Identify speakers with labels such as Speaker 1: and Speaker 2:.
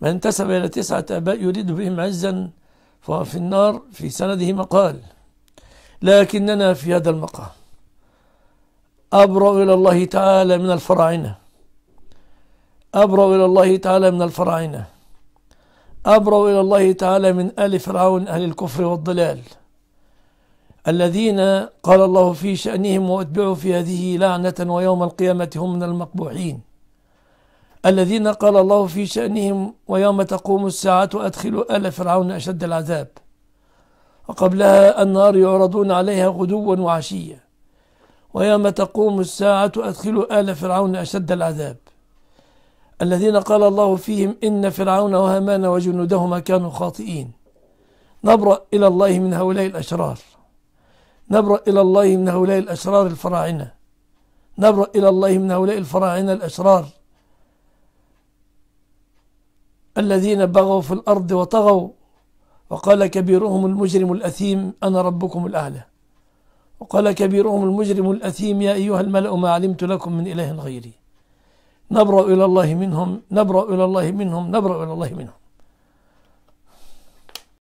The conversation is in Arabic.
Speaker 1: من انتسب إلى تسعة آباء يريد بهم عزا ففي النار في سنده مقال لكننا في هذا المقام أبرأ إلى الله تعالى من الفراعنة أبرأ إلى الله تعالى من الفراعنة أبرأ إلى الله تعالى من آل فرعون أهل الكفر والضلال الذين قال الله في شأنهم وأتبعوا في هذه لعنة ويوم القيامة هم من المقبوحين الذين قال الله في شأنهم ويوم تقوم الساعة أدخلوا آل فرعون أشد العذاب وقبلها النار يعرضون عليها غدوا وعشيا ويوم تقوم الساعة أدخلوا آل فرعون أشد العذاب الذين قال الله فيهم إن فرعون وهامان وجنودهما كانوا خاطئين نبرأ إلى الله من هؤلاء الأشرار نبرأ إلى الله من هؤلاء الأشرار الفراعنة نبرأ إلى الله من هؤلاء الفراعنة الأشرار الذين بغوا في الأرض وطغوا وقال كبيرهم المجرم الأثيم أنا ربكم الأعلى وقال كبيرهم المجرم الأثيم يا أيها الملأ ما علمت لكم من إله غيري نبرأ إلى الله منهم نبرأ إلى الله منهم نبرأ إلى الله منهم